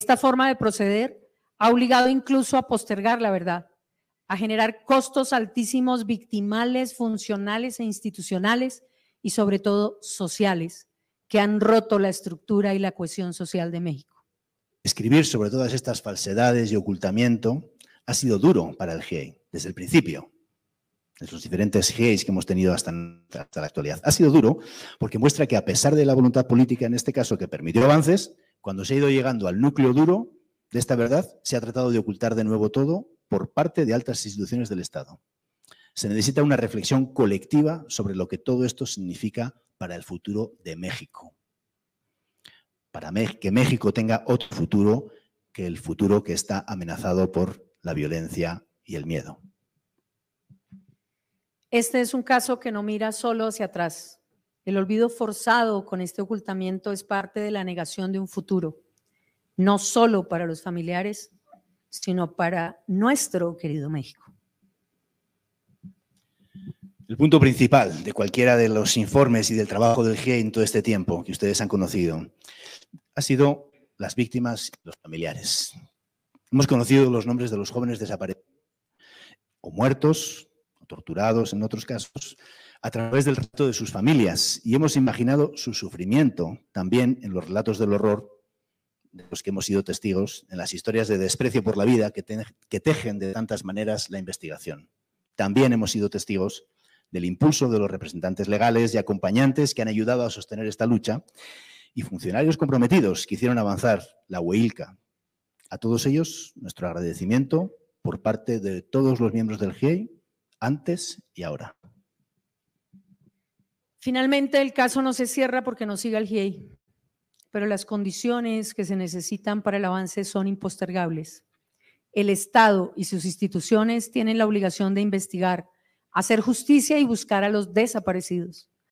Esta forma de proceder ha obligado incluso a postergar la verdad, a generar costos altísimos victimales, funcionales e institucionales y sobre todo sociales, que han roto la estructura y la cohesión social de México. Escribir sobre todas estas falsedades y ocultamiento ha sido duro para el GIEI desde el principio, de los diferentes GIEIs que hemos tenido hasta la actualidad. Ha sido duro porque muestra que a pesar de la voluntad política, en este caso, que permitió avances, cuando se ha ido llegando al núcleo duro de esta verdad, se ha tratado de ocultar de nuevo todo por parte de altas instituciones del Estado. Se necesita una reflexión colectiva sobre lo que todo esto significa para el futuro de México. Para que México tenga otro futuro que el futuro que está amenazado por la violencia y el miedo. Este es un caso que no mira solo hacia atrás, el olvido forzado con este ocultamiento es parte de la negación de un futuro, no solo para los familiares, sino para nuestro querido México. El punto principal de cualquiera de los informes y del trabajo del GIE en todo este tiempo que ustedes han conocido ha sido las víctimas y los familiares. Hemos conocido los nombres de los jóvenes desaparecidos, o muertos, o torturados en otros casos, a través del resto de sus familias y hemos imaginado su sufrimiento también en los relatos del horror de los que hemos sido testigos, en las historias de desprecio por la vida que, que tejen de tantas maneras la investigación. También hemos sido testigos del impulso de los representantes legales y acompañantes que han ayudado a sostener esta lucha y funcionarios comprometidos que hicieron avanzar la hueilca. A todos ellos, nuestro agradecimiento por parte de todos los miembros del GIEI, antes y ahora. Finalmente, el caso no se cierra porque no siga el GIEI, pero las condiciones que se necesitan para el avance son impostergables. El Estado y sus instituciones tienen la obligación de investigar, hacer justicia y buscar a los desaparecidos.